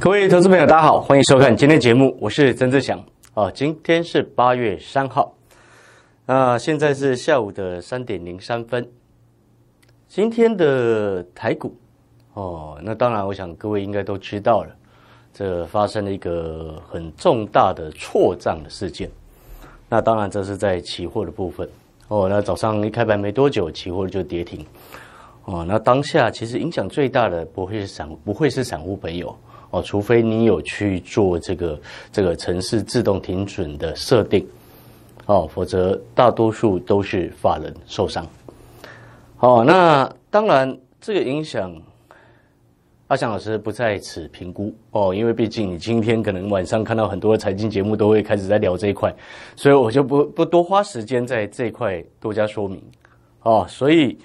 各位投资朋友，大家好，欢迎收看今天节目，我是曾志祥。哦，今天是八月三号，那现在是下午的三点零三分。今天的台股，哦，那当然，我想各位应该都知道了，这发生了一个很重大的错账的事件。那当然，这是在期货的部分。哦，那早上一开盘没多久，期货就跌停。哦，那当下其实影响最大的，不会是散，不会是散户朋友。哦，除非你有去做这个这个城市自动停准的设定，哦，否则大多数都是法人受伤。哦，那当然这个影响，阿翔老师不在此评估哦，因为毕竟你今天可能晚上看到很多财经节目都会开始在聊这一块，所以我就不不多花时间在这一块多加说明。哦，所以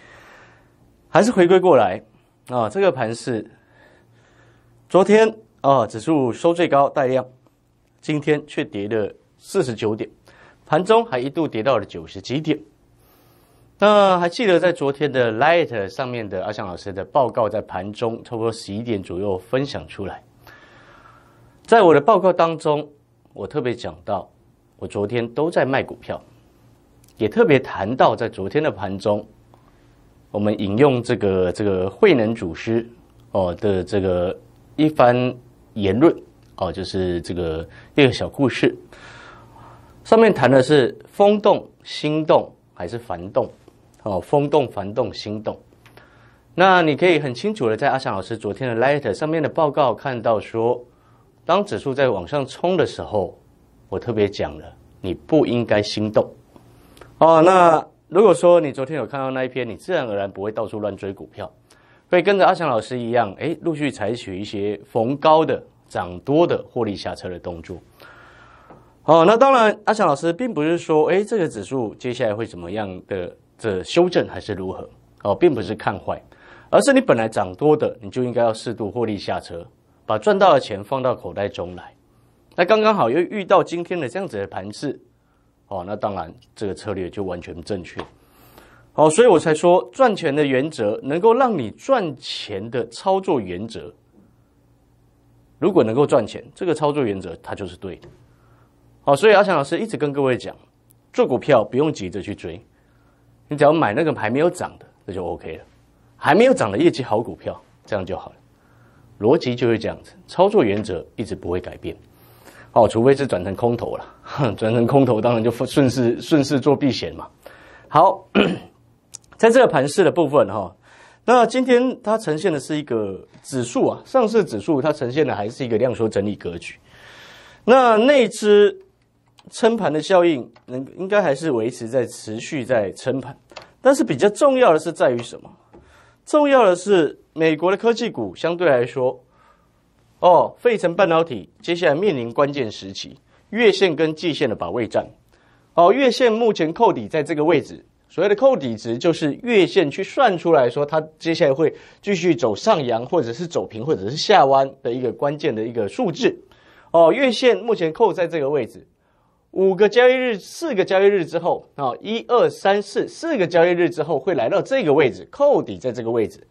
还是回归过来啊，这个盘是昨天。啊，指数收最高带量，今天却跌了四十九点，盘中还一度跌到了九十几点。那还记得在昨天的 light 上面的阿翔老师的报告，在盘中差不多十一点左右分享出来。在我的报告当中，我特别讲到，我昨天都在卖股票，也特别谈到在昨天的盘中，我们引用这个这个慧能祖师哦的这个一番。言论哦，就是这个一个小故事。上面谈的是风动、心动还是烦动？哦，风动、烦动、心动。那你可以很清楚的在阿翔老师昨天的 letter 上面的报告看到说，当指数在往上冲的时候，我特别讲了，你不应该心动。哦，那如果说你昨天有看到那一篇，你自然而然不会到处乱追股票。会跟着阿翔老师一样，哎，陆续采取一些逢高的涨多的获利下车的动作。好，那当然，阿翔老师并不是说，哎，这个指数接下来会怎么样的这修正还是如何？哦，并不是看坏，而是你本来涨多的，你就应该要适度获利下车，把赚到的钱放到口袋中来。那刚刚好又遇到今天的这样子的盘势，哦，那当然这个策略就完全正确。好，所以我才说赚钱的原则，能够让你赚钱的操作原则，如果能够赚钱，这个操作原则它就是对的。好，所以阿强老师一直跟各位讲，做股票不用急着去追，你只要买那个还没有涨的，那就 OK 了。还没有涨的业绩好股票，这样就好了。逻辑就是这样子，操作原则一直不会改变。好，除非是转成空头了，转成空头当然就顺势顺势做避险嘛。好。在这个盘势的部分，哈，那今天它呈现的是一个指数啊，上市指数它呈现的还是一个量缩整理格局。那内支撑盘的效应能应该还是维持在持续在撑盘，但是比较重要的是在于什么？重要的是美国的科技股相对来说，哦，费城半导体接下来面临关键时期，月线跟季线的保卫战。哦，月线目前扣底在这个位置。所谓的扣底值，就是月线去算出来说，它接下来会继续走上扬，或者是走平，或者是下弯的一个关键的一个数字。哦，月线目前扣在这个位置，五个交易日、四个交易日之后啊，一二三四四个交易日之后会来到这个位置，扣底在这个位置。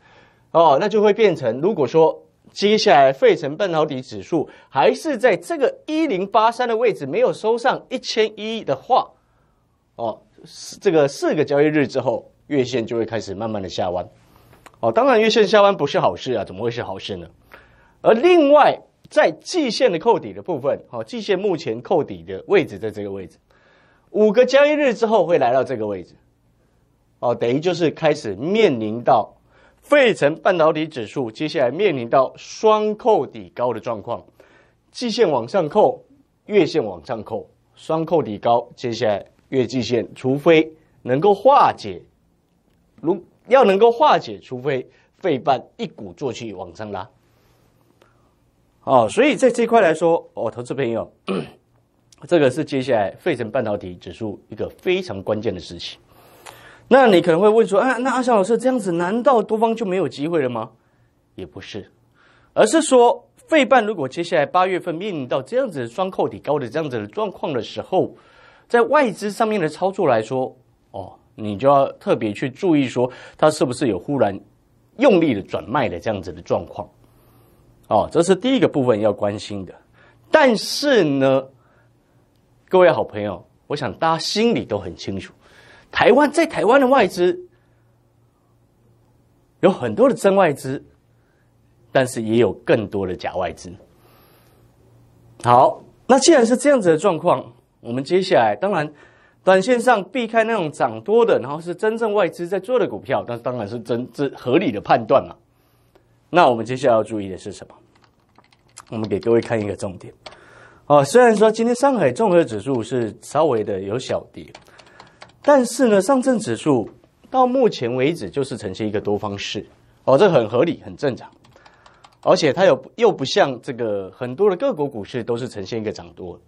哦，那就会变成，如果说接下来费城半导体指数还是在这个一零八三的位置没有收上一千一的话，哦。这个四个交易日之后，月线就会开始慢慢的下弯，哦，当然月线下弯不是好事啊，怎么会是好事呢？而另外在季线的扣底的部分，哦，季线目前扣底的位置在这个位置，五个交易日之后会来到这个位置，哦，等于就是开始面临到费城半导体指数接下来面临到双扣底高的状况，季线往上扣，月线往上扣，双扣底高，接下来。月季线，除非能够化解，如要能够化解，除非费半一鼓作气往上拉。哦，所以在这块来说，哦，投资朋友，这个是接下来费城半导体指数一个非常关键的事情。那你可能会问说，啊，那阿翔老师这样子，难道多方就没有机会了吗？也不是，而是说费半如果接下来八月份面临到这样子双扣底高的这样子的状况的时候。在外资上面的操作来说，哦，你就要特别去注意说，它是不是有忽然用力的转卖的这样子的状况，哦，这是第一个部分要关心的。但是呢，各位好朋友，我想大家心里都很清楚，台湾在台湾的外资有很多的真外资，但是也有更多的假外资。好，那既然是这样子的状况。我们接下来当然，短线上避开那种涨多的，然后是真正外资在做的股票，那当然是真这合理的判断嘛。那我们接下来要注意的是什么？我们给各位看一个重点哦。虽然说今天上海综合指数是稍微的有小跌，但是呢，上证指数到目前为止就是呈现一个多方式哦，这很合理、很正常，而且它有又不像这个很多的各国股市都是呈现一个涨多。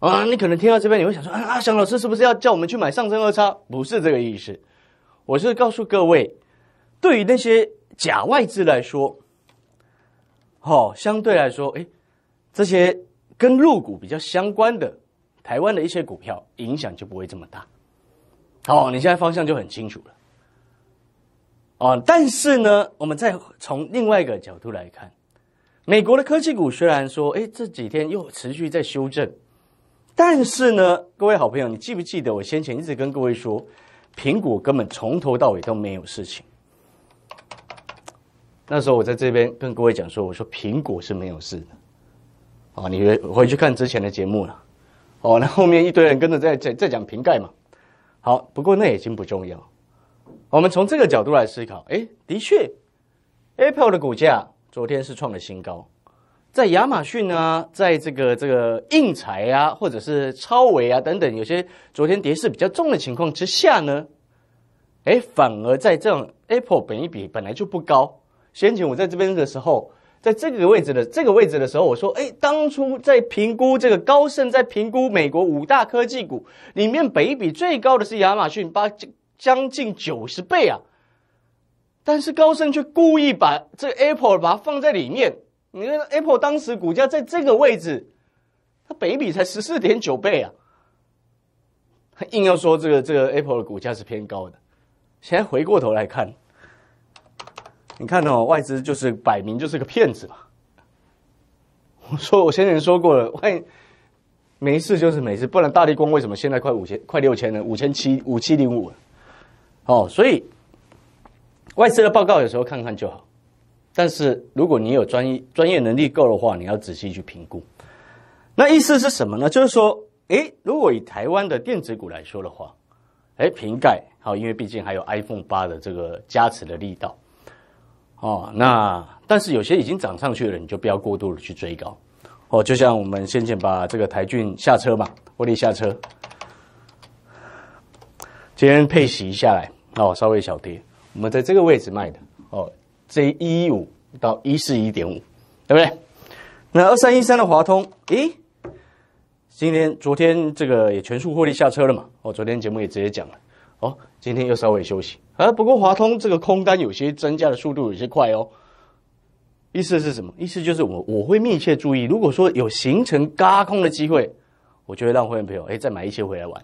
啊，你可能听到这边，你会想说：“啊，翔老师是不是要叫我们去买上证二叉？”不是这个意思，我是告诉各位，对于那些假外资来说，好，相对来说，哎，这些跟入股比较相关的台湾的一些股票，影响就不会这么大。好，你现在方向就很清楚了。哦，但是呢，我们再从另外一个角度来看，美国的科技股虽然说，哎，这几天又持续在修正。但是呢，各位好朋友，你记不记得我先前一直跟各位说，苹果根本从头到尾都没有事情。那时候我在这边跟各位讲说，我说苹果是没有事的。啊，你回回去看之前的节目了。哦，那后面一堆人跟着在在在讲瓶盖嘛。好，不过那已经不重要。我们从这个角度来思考，哎，的确，Apple 的股价昨天是创了新高。在亚马逊呢，在这个这个硬材啊，或者是超维啊等等，有些昨天跌势比较重的情况之下呢，哎，反而在这种 Apple 本一比本来就不高。先前我在这边的时候，在这个位置的这个位置的时候，我说，哎，当初在评估这个高盛在评估美国五大科技股里面，北比最高的是亚马逊，八将近九十倍啊。但是高盛却故意把这个 Apple 把它放在里面。因为 Apple 当时股价在这个位置，它北比才十四点九倍啊，硬要说这个这个 Apple 的股价是偏高的。现在回过头来看，你看哦，外资就是摆明就是个骗子嘛。我说我先前说过了，外没事就是没事，不然大力光为什么现在快五千快六千了，五千七五七零五了？哦，所以外资的报告有时候看看就好。但是如果你有专业专业能力够的话，你要仔细去评估。那意思是什么呢？就是说，诶，如果以台湾的电子股来说的话，诶，瓶盖好，因为毕竟还有 iPhone 八的这个加持的力道哦。那但是有些已经涨上去的人，你就不要过度的去追高哦。就像我们先前把这个台骏下车嘛，获利下车。今天配息下来哦，稍微小跌，我们在这个位置卖的哦。Z 一五到一四一点五，对不对？那二三一三的华通，咦，今天昨天这个也全数获利下车了嘛？我昨天节目也直接讲了，哦，今天又稍微休息啊。不过华通这个空单有些增加的速度有些快哦，意思是什么？意思就是我我会密切注意，如果说有形成嘎空的机会，我就会让会员朋友哎再买一些回来玩，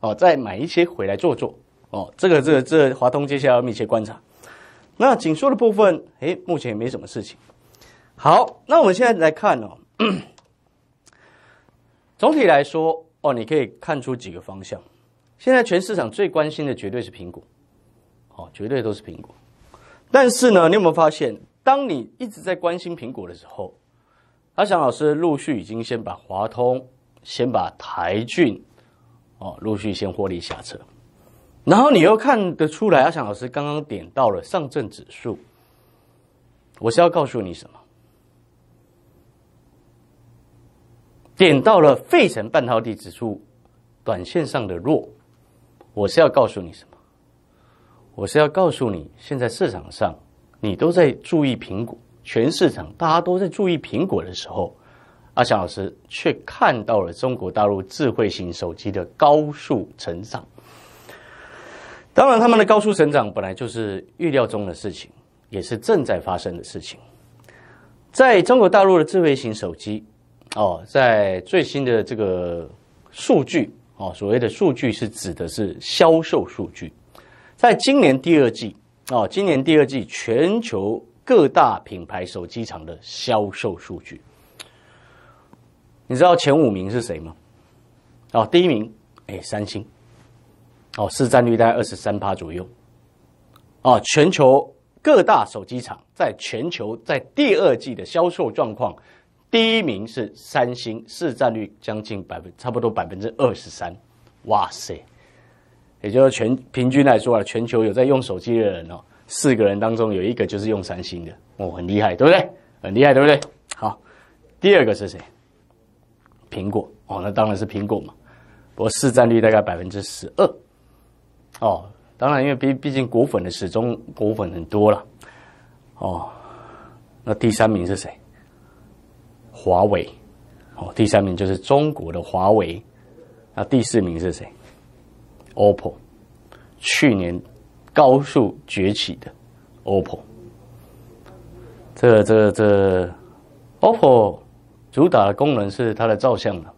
哦，再买一些回来做做，哦，这个这个这华通接下来要密切观察。那紧缩的部分，诶，目前也没什么事情。好，那我们现在来看哦，总体来说，哦，你可以看出几个方向。现在全市场最关心的绝对是苹果，哦，绝对都是苹果。但是呢，你有没有发现，当你一直在关心苹果的时候，阿翔老师陆续已经先把华通、先把台骏，哦，陆续先获利下车。然后你又看得出来，阿翔老师刚刚点到了上证指数，我是要告诉你什么？点到了费城半导体指数短线上的弱，我是要告诉你什么？我是要告诉你，现在市场上你都在注意苹果，全市场大家都在注意苹果的时候，阿翔老师却看到了中国大陆智慧型手机的高速成长。当然，他们的高速成长本来就是预料中的事情，也是正在发生的事情。在中国大陆的智慧型手机，哦，在最新的这个数据，哦，所谓的数据是指的是销售数据。在今年第二季，哦，今年第二季全球各大品牌手机厂的销售数据，你知道前五名是谁吗？哦，第一名，哎，三星。哦，市占率大概二十三趴左右。哦，全球各大手机厂在全球在第二季的销售状况，第一名是三星，市占率将近百分，差不多百分之二十三。哇塞！也就是全平均来说啊，全球有在用手机的人哦，四个人当中有一个就是用三星的，哦，很厉害，对不对？很厉害，对不对？好，第二个是谁？苹果哦，那当然是苹果嘛。不过市占率大概百分之十二。哦，当然，因为毕毕竟果粉的始终果粉很多了。哦，那第三名是谁？华为，哦，第三名就是中国的华为。那第四名是谁？OPPO，去年高速崛起的 OPPO。这这这，OPPO 主打的功能是它的照相了。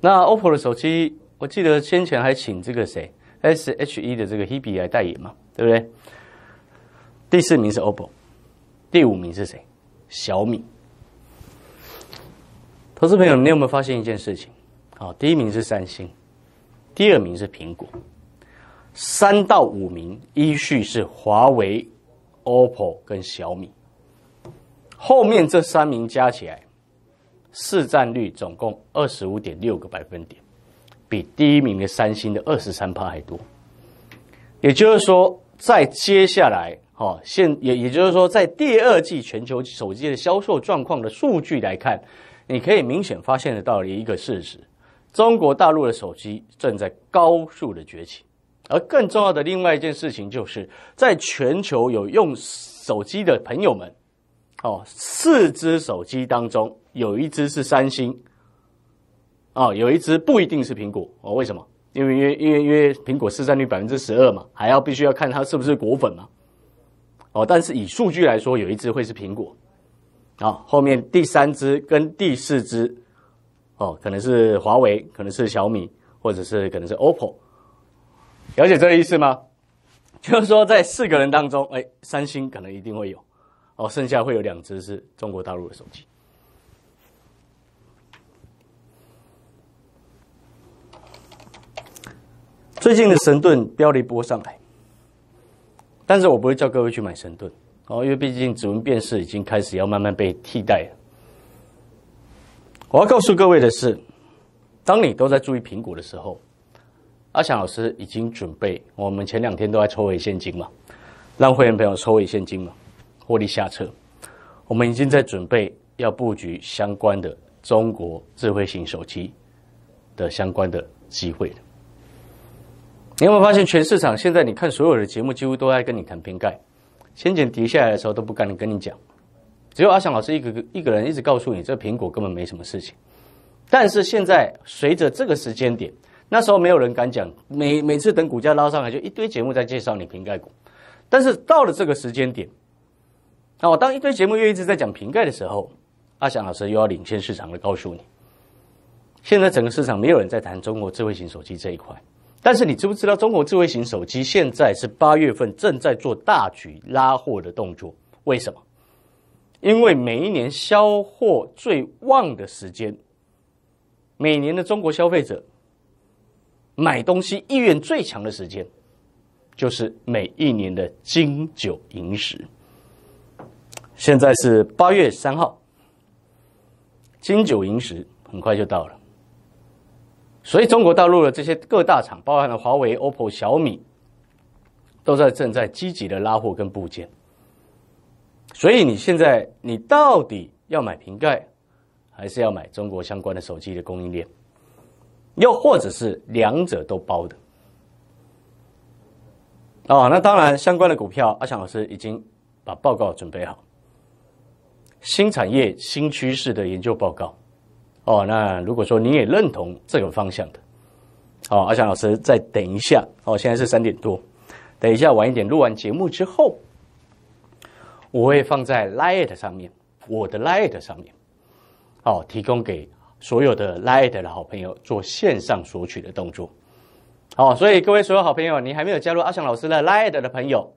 那 OPPO 的手机，我记得先前还请这个谁？SHE 的这个 Hebe 来代言嘛，对不对？第四名是 OPPO，第五名是谁？小米。投资朋友，你有没有发现一件事情？好，第一名是三星，第二名是苹果，三到五名依序是华为、OPPO 跟小米。后面这三名加起来市占率总共二十五点六个百分点。比第一名的三星的二十三趴还多，也就是说，在接下来哈现也也就是说，在第二季全球手机的销售状况的数据来看，你可以明显发现的到一个事实：中国大陆的手机正在高速的崛起。而更重要的另外一件事情，就是在全球有用手机的朋友们，哦，四只手机当中有一只是三星。哦，有一只不一定是苹果哦，为什么？因为因为因为因为苹果市占率百分之十二嘛，还要必须要看它是不是果粉嘛。哦，但是以数据来说，有一只会是苹果。哦，后面第三只跟第四只，哦，可能是华为，可能是小米，或者是可能是 OPPO。了解这个意思吗？就是说，在四个人当中，哎，三星可能一定会有，哦，剩下会有两只是中国大陆的手机。最近的神盾飙一波上来，但是我不会叫各位去买神盾哦，因为毕竟指纹辨识已经开始要慢慢被替代。了。我要告诉各位的是，当你都在注意苹果的时候，阿翔老师已经准备，我们前两天都在抽回现金嘛，让会员朋友抽回现金嘛，获利下车，我们已经在准备要布局相关的中国智慧型手机的相关的机会。了。你有没有发现，全市场现在你看所有的节目几乎都在跟你谈瓶盖，先前跌下来的时候都不敢跟你讲，只有阿翔老师一个一个人一直告诉你，这苹果根本没什么事情。但是现在随着这个时间点，那时候没有人敢讲，每每次等股价捞上来，就一堆节目在介绍你瓶盖股。但是到了这个时间点，那我当一堆节目又一直在讲瓶盖的时候，阿翔老师又要领先市场的告诉你，现在整个市场没有人在谈中国智慧型手机这一块。但是你知不知道，中国智慧型手机现在是八月份正在做大举拉货的动作？为什么？因为每一年销货最旺的时间，每年的中国消费者买东西意愿最强的时间，就是每一年的金九银十。现在是八月三号，金九银十很快就到了。所以中国大陆的这些各大厂，包含了华为、OPPO、小米，都在正在积极的拉货跟部件。所以你现在你到底要买瓶盖，还是要买中国相关的手机的供应链，又或者是两者都包的？哦，那当然相关的股票，阿强老师已经把报告准备好，新产业新趋势的研究报告。哦，那如果说你也认同这个方向的，好，阿翔老师再等一下。哦，现在是三点多，等一下晚一点录完节目之后，我会放在 Lite 上面，我的 Lite 上面，好，提供给所有的 Lite 的好朋友做线上索取的动作。好，所以各位所有好朋友，你还没有加入阿翔老师的 Lite 的朋友，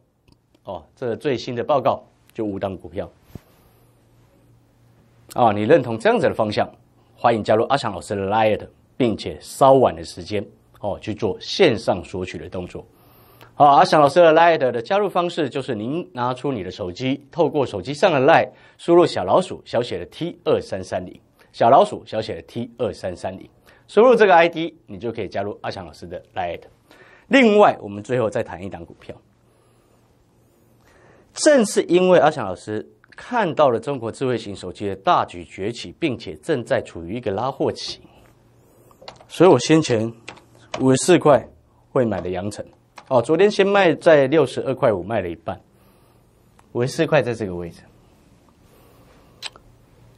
哦，这最新的报告就五档股票，哦，你认同这样子的方向。欢迎加入阿翔老师的 Lite，并且稍晚的时间哦去做线上索取的动作。好，阿翔老师的 Lite 的加入方式就是您拿出你的手机，透过手机上的 Lite 输入小老鼠小写的 T 二三三零，小老鼠小写的 T 二三三零，输入这个 ID，你就可以加入阿翔老师的 Lite。另外，我们最后再谈一档股票，正是因为阿翔老师。看到了中国智慧型手机的大举崛起，并且正在处于一个拉货期，所以我先前五十四块会买的阳晨哦，昨天先卖在六十二块五卖了一半，五十四块在这个位置。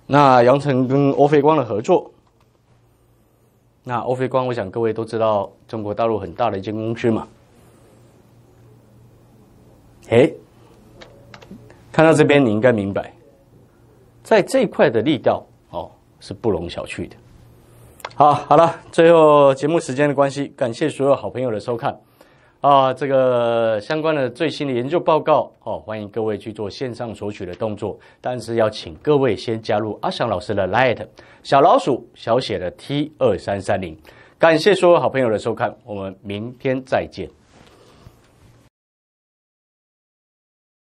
那阳晨跟欧菲光的合作，那欧菲光，我想各位都知道中国大陆很大的一间公司嘛，哎。看到这边，你应该明白，在这一块的力道哦是不容小觑的。好，好了，最后节目时间的关系，感谢所有好朋友的收看啊！这个相关的最新的研究报告哦，欢迎各位去做线上索取的动作，但是要请各位先加入阿翔老师的 Light 小老鼠小写的 T 二三三零。感谢所有好朋友的收看，我们明天再见。